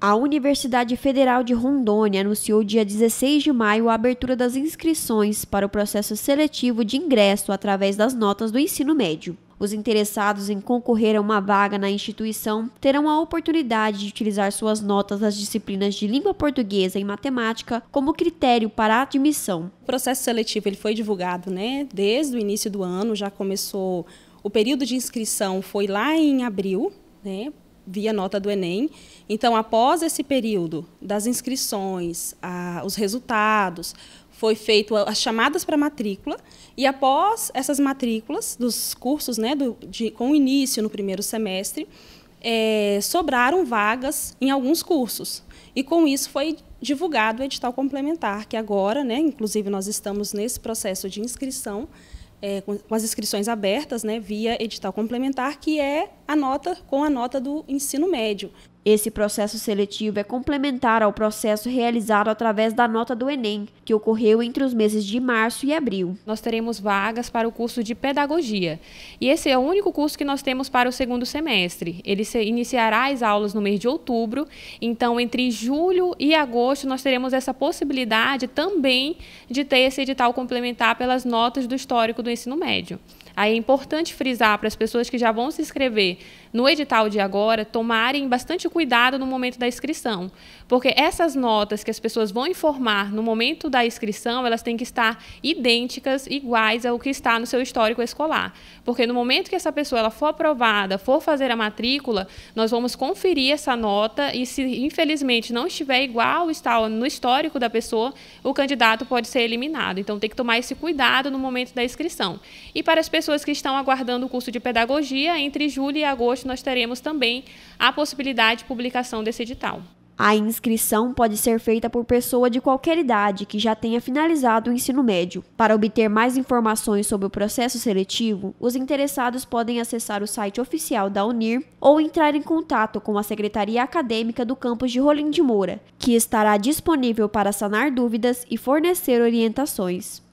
A Universidade Federal de Rondônia anunciou dia 16 de maio a abertura das inscrições para o processo seletivo de ingresso através das notas do ensino médio. Os interessados em concorrer a uma vaga na instituição terão a oportunidade de utilizar suas notas das disciplinas de língua portuguesa e matemática como critério para a admissão. O processo seletivo ele foi divulgado né, desde o início do ano, já começou. O período de inscrição foi lá em abril, né, via nota do Enem. Então, após esse período das inscrições, a, os resultados, foi feito as chamadas para matrícula e após essas matrículas dos cursos, né, do, de, com início no primeiro semestre, é, sobraram vagas em alguns cursos. E com isso foi divulgado o edital complementar, que agora, né, inclusive nós estamos nesse processo de inscrição, é, com, com, as inscrições abertas, né, via edital complementar, que é a nota com a nota do ensino médio. Esse processo seletivo é complementar ao processo realizado através da nota do Enem, que ocorreu entre os meses de março e abril. Nós teremos vagas para o curso de pedagogia, e esse é o único curso que nós temos para o segundo semestre. Ele iniciará as aulas no mês de outubro, então entre julho e agosto nós teremos essa possibilidade também de ter esse edital complementar pelas notas do histórico do ensino médio. Aí é importante frisar para as pessoas que já vão se inscrever no edital de agora tomarem bastante cuidado no momento da inscrição, porque essas notas que as pessoas vão informar no momento da inscrição, elas têm que estar idênticas, iguais ao que está no seu histórico escolar, porque no momento que essa pessoa ela for aprovada, for fazer a matrícula, nós vamos conferir essa nota e se infelizmente não estiver igual está no histórico da pessoa, o candidato pode ser eliminado. Então tem que tomar esse cuidado no momento da inscrição. E para as pessoas pessoas que estão aguardando o curso de pedagogia, entre julho e agosto nós teremos também a possibilidade de publicação desse edital. A inscrição pode ser feita por pessoa de qualquer idade que já tenha finalizado o ensino médio. Para obter mais informações sobre o processo seletivo, os interessados podem acessar o site oficial da Unir ou entrar em contato com a Secretaria Acadêmica do campus de Rolim de Moura, que estará disponível para sanar dúvidas e fornecer orientações.